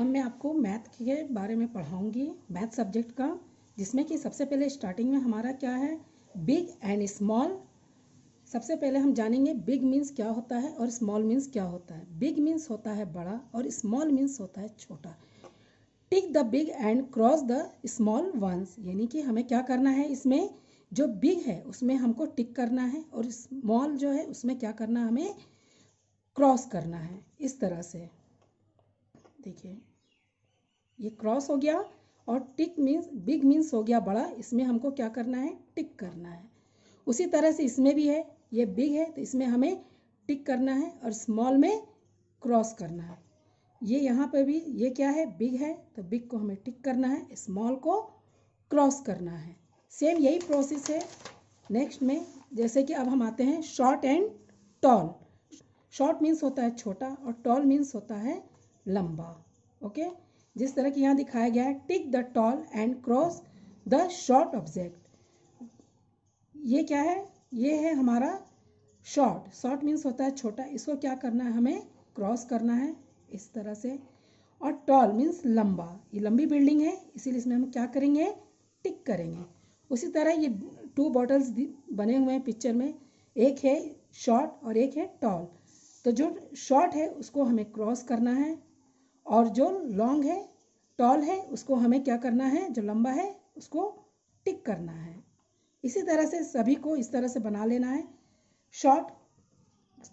अब मैं आपको मैथ के बारे में पढ़ाऊंगी मैथ सब्जेक्ट का जिसमें कि सबसे पहले स्टार्टिंग में हमारा क्या है बिग एंड स्मॉल सबसे पहले हम जानेंगे बिग मीन्स क्या होता है और स्मॉल मीन्स क्या होता है बिग मीन्स होता है बड़ा और स्मॉल मीन्स होता है छोटा tick the big and cross the small ones यानी कि हमें क्या करना है इसमें जो बिग है उसमें हमको टिक करना है और स्मॉल जो है उसमें क्या करना हमें क्रॉस करना है इस तरह से देखिए ये क्रॉस हो गया और टिक मीन्स बिग मीन्स हो गया बड़ा इसमें हमको क्या करना है टिक करना है उसी तरह से इसमें भी है ये बिग है तो इसमें हमें टिक करना है और स्मॉल में क्रॉस करना है ये यहाँ पर भी ये क्या है बिग है तो बिग को हमें टिक करना है स्मॉल को क्रॉस करना है सेम यही प्रोसेस है नेक्स्ट में जैसे कि अब हम आते हैं short and tall short means होता है छोटा और टॉल मीन्स होता है लंबा ओके okay? जिस तरह की यहाँ दिखाया गया है tick the tall and cross the short object ये क्या है ये है हमारा शॉर्ट शॉर्ट मीन्स होता है छोटा इसको क्या करना है हमें क्रॉस करना है इस तरह से और टॉल मीन्स लंबा ये लंबी बिल्डिंग है इसीलिए इसमें हम क्या करेंगे टिक करेंगे उसी तरह ये टू बॉटल्स बने हुए हैं पिक्चर में एक है शॉर्ट और एक है टॉल तो जो शॉर्ट है उसको हमें क्रॉस करना है और जो लॉन्ग है टॉल है उसको हमें क्या करना है जो लंबा है उसको टिक करना है इसी तरह से सभी को इस तरह से बना लेना है शॉर्ट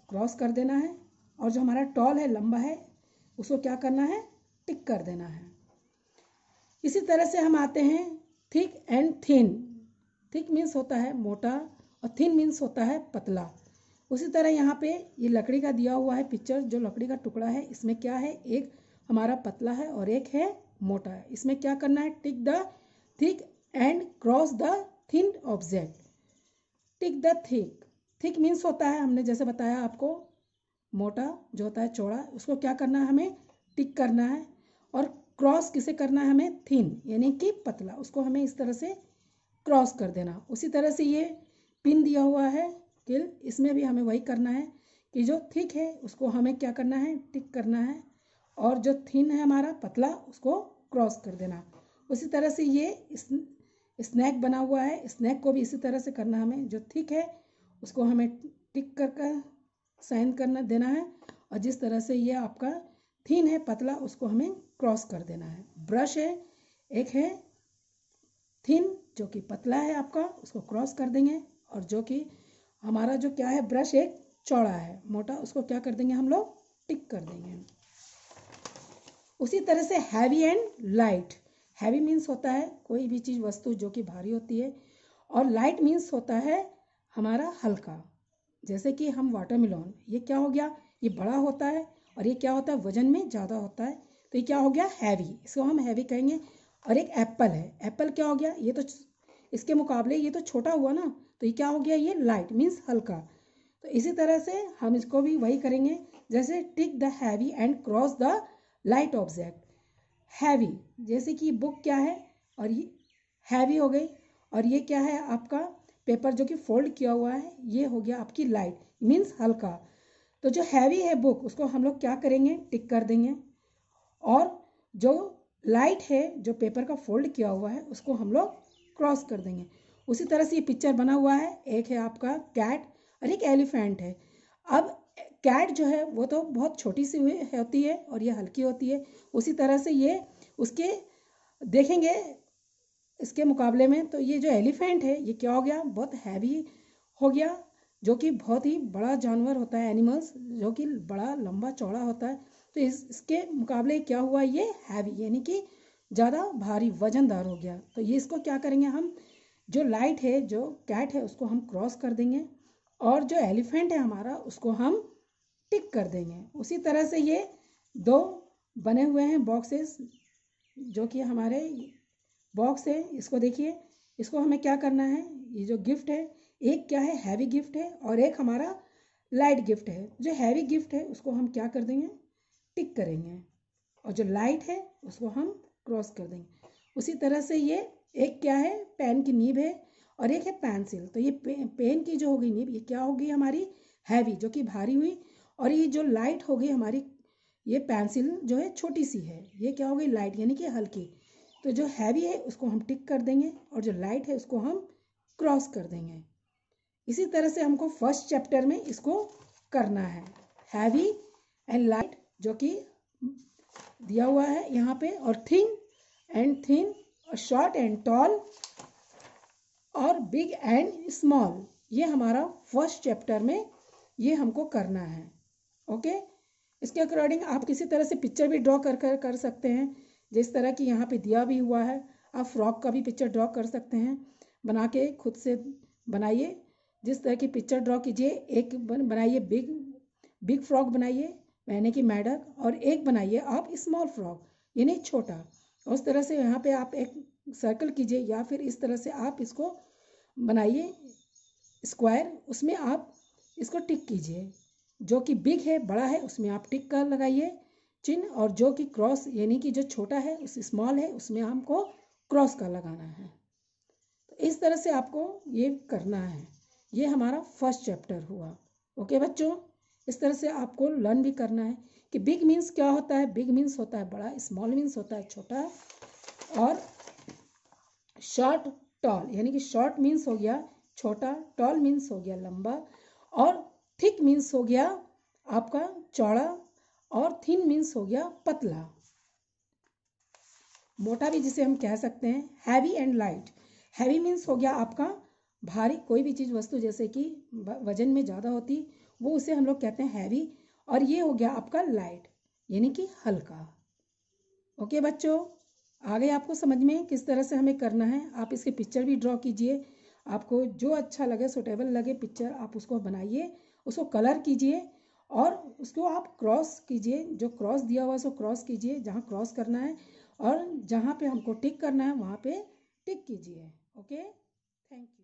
क्रॉस कर देना है और जो हमारा टॉल है लंबा है उसको क्या करना है टिक कर देना है इसी तरह से हम आते हैं thick and thin thick means होता है मोटा और थिन मीन्स होता है पतला उसी तरह यहाँ पे ये लकड़ी का दिया हुआ है पिक्चर जो लकड़ी का टुकड़ा है इसमें क्या है एक हमारा पतला है और एक है मोटा है इसमें क्या करना है tick the thick and cross the thin object tick the thick thick means होता है हमने जैसे बताया आपको मोटा जो होता है चौड़ा उसको क्या करना है हमें टिक करना है और क्रॉस किसे करना है हमें थिन यानी कि पतला उसको हमें इस तरह से क्रॉस कर देना उसी तरह से ये पिन दिया हुआ है किल इसमें भी हमें वही करना है कि जो थिक है उसको हमें क्या करना है टिक करना है और जो थिन है हमारा पतला उसको क्रॉस कर देना उसी तरह से ये स्नैक बना हुआ है स्नैक को भी इसी तरह से करना हमें जो थिक है उसको हमें टिक कर कर साइन करना देना है और जिस तरह से ये आपका थीन है पतला उसको हमें क्रॉस कर देना है ब्रश है एक है थिन जो कि पतला है आपका उसको क्रॉस कर देंगे और जो कि हमारा जो क्या है ब्रश एक चौड़ा है मोटा उसको क्या कर देंगे हम लोग टिक कर देंगे उसी तरह से heavy and light heavy means होता है कोई भी चीज़ वस्तु जो कि भारी होती है और लाइट मीन्स होता है हमारा हल्का जैसे कि हम वाटर मिलोन ये क्या हो गया ये बड़ा होता है और ये क्या होता है वजन में ज़्यादा होता है तो ये क्या हो गया हैवी इसको हम हैवी कहेंगे और एक एप्पल है एप्पल क्या हो गया ये तो इसके मुकाबले ये तो छोटा हुआ ना तो ये क्या हो गया ये लाइट मीन्स हल्का तो इसी तरह से हम इसको भी वही करेंगे जैसे tick the heavy and cross the light object heavy जैसे कि बुक क्या है और ये हैवी हो गई और ये क्या है आपका पेपर जो कि फोल्ड किया हुआ है ये हो गया आपकी लाइट मीन्स हल्का तो जो हैवी है बुक उसको हम लोग क्या करेंगे टिक कर देंगे और जो लाइट है जो पेपर का फोल्ड किया हुआ है उसको हम लोग क्रॉस कर देंगे उसी तरह से ये पिक्चर बना हुआ है एक है आपका कैट और एक एलिफेंट है अब कैट जो है वो तो बहुत छोटी सी हुई होती है और ये हल्की होती है उसी तरह से ये उसके देखेंगे इसके मुकाबले में तो ये जो एलिफेंट है ये क्या हो गया बहुत हैवी हो गया जो कि बहुत ही बड़ा जानवर होता है एनिमल्स जो कि बड़ा लंबा चौड़ा होता है तो इस इसके मुकाबले क्या हुआ ये हैवी यानी कि ज़्यादा भारी वजनदार हो गया तो ये इसको क्या करेंगे हम जो लाइट है जो कैट है उसको हम क्रॉस कर देंगे और जो एलिफेंट है हमारा उसको हम टिक कर देंगे उसी तरह से ये दो बने हुए हैं बॉक्सेस जो कि हमारे बॉक्स है इसको देखिए इसको हमें क्या करना है ये जो गिफ्ट है एक क्या है हैवी गिफ्ट है और एक हमारा लाइट गिफ्ट है जो हैवी गिफ्ट है उसको हम क्या कर देंगे टिक करेंगे और जो लाइट है उसको हम क्रॉस कर देंगे उसी तरह से ये एक क्या है पेन की नीब है और एक है पेंसिल तो ये पेन की जो होगी नीब ये क्या होगी हमारी हैवी जो कि भारी हुई और ये जो लाइट हो गई हमारी ये पेंसिल जो है छोटी सी है ये क्या हो गई लाइट यानी कि हल्की तो जो हैवी है उसको हम टिक कर देंगे और जो लाइट है उसको हम क्रॉस कर देंगे इसी तरह से हमको फर्स्ट चैप्टर में इसको करना है हैवी एंड लाइट जो कि दिया हुआ है यहाँ पे और थिन एंड थिन और शॉर्ट एंड टॉल और बिग एंड स्मॉल ये हमारा फर्स्ट चैप्टर में ये हमको करना है ओके इसके अकॉर्डिंग आप किसी तरह से पिक्चर भी ड्रॉ कर कर कर सकते हैं जिस तरह की यहाँ पे दिया भी हुआ है आप फ्रॉक का भी पिक्चर ड्रॉ कर सकते हैं बना के खुद से बनाइए जिस तरह की पिक्चर ड्रॉ कीजिए एक बनाइए बिग बिग फ्रॉक बनाइए पहने की मैडक और एक बनाइए आप स्मॉल फ्रॉक यानी छोटा उस तरह से यहाँ पे आप एक सर्कल कीजिए या फिर इस तरह से आप इसको बनाइए स्क्वायर उसमें आप इसको टिक कीजिए जो कि बिग है बड़ा है उसमें आप टिक कर लगाइए चिन्ह और जो कि क्रॉस यानी कि जो छोटा है उस स्मॉल है उसमें हमको क्रॉस का लगाना है तो इस तरह से आपको ये करना है ये हमारा फर्स्ट चैप्टर हुआ ओके बच्चों इस तरह से आपको लर्न भी करना है कि बिग मीन्स क्या होता है बिग मीन्स होता है बड़ा स्मॉल मीन्स होता है छोटा और शॉर्ट टॉल यानी कि शॉर्ट मीन्स हो गया छोटा टॉल मीन्स हो गया लंबा और थिक मीन्स हो गया आपका चौड़ा और थिन मीन्स हो गया पतला मोटा भी जिसे हम कह सकते हैं heavy and light heavy means हो गया आपका भारी कोई भी चीज़ वस्तु जैसे कि वजन में ज़्यादा होती वो उसे हम लोग कहते हैं हैवी और ये हो गया आपका लाइट यानी कि हल्का ओके बच्चों आगे आपको समझ में किस तरह से हमें करना है आप इसके पिक्चर भी ड्रॉ कीजिए आपको जो अच्छा लगे सुटेबल लगे पिक्चर आप उसको बनाइए उसको कलर कीजिए और उसको आप क्रॉस कीजिए जो क्रॉस दिया हुआ है उसको क्रॉस कीजिए जहाँ क्रॉस करना है और जहाँ पे हमको टिक करना है वहाँ पे टिक कीजिए ओके थैंक यू